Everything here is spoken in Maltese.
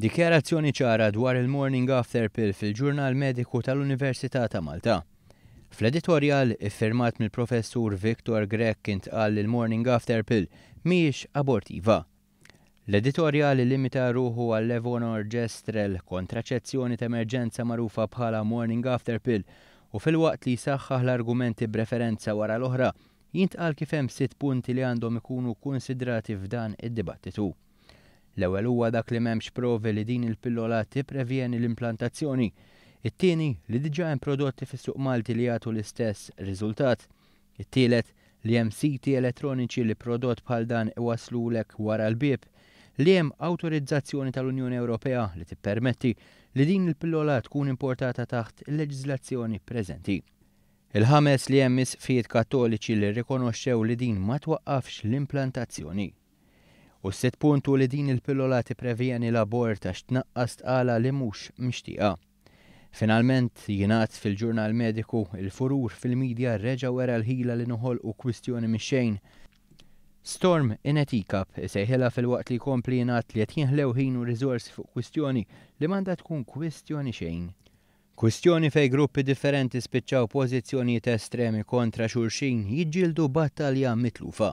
Dikjarazzjoni ċara dwar il-Morning After Pill fil-ġurnal mediku tal-Università ta' Malta. Fl-editorial iffirmat mill-professur Viktor Grek kint għall il-Morning After Pill miex abortiva. L-editorial limita ruħu għall-Evonor Gestrel kontraċezzjoni ta' emerġenza marufa bħala Morning After Pill u fil-waqt li saħħaħ l-argumenti b'referenza wara l-oħra jintqal kifem sitt punti li għandhom ikunu konsidrati f'dan id-dibattitu. L-ewwel huwa dak li m'hemmx provi li din il-pillola tipprevjeni l-implantazzjoni. It-tieni li diġà hemm prodotti fis-suq Malti li jagħtu l-istess riżultat. It-tielet li hemm siti elettroniċi li prodott bħal dan iwaslulek wara l-bib li hemm awtorizzazzjoni tal-Unjoni Ewropea li tippermetti li din il-pillola tkun importata taħt il-leġizlazzjoni preżenti. Il-ħames li hemm misfiet kattoliċi li rikonoxxew li din ma twaqqafx l-implantazzjoni. U s-sitt puntu li din il-pillola previjani l-abort għax tnaqqast għala li mhux mixtieqa. Finalment jingħat fil-ġurnal mediku il-furur fil-medja reġa wera l-ħila li nuħol u kwistjoni mix Storm in etikap sejħela fil-waqt li kompli jingħat li qed jinħlew ħin u rizors fuq kwistjoni li m'għandha tkun kwistjoni xejn. Kwistjoni fej gruppi differenti spiċċaw pożizzjonijiet estremi kontra xulxin jidġildu battalja mitlufa.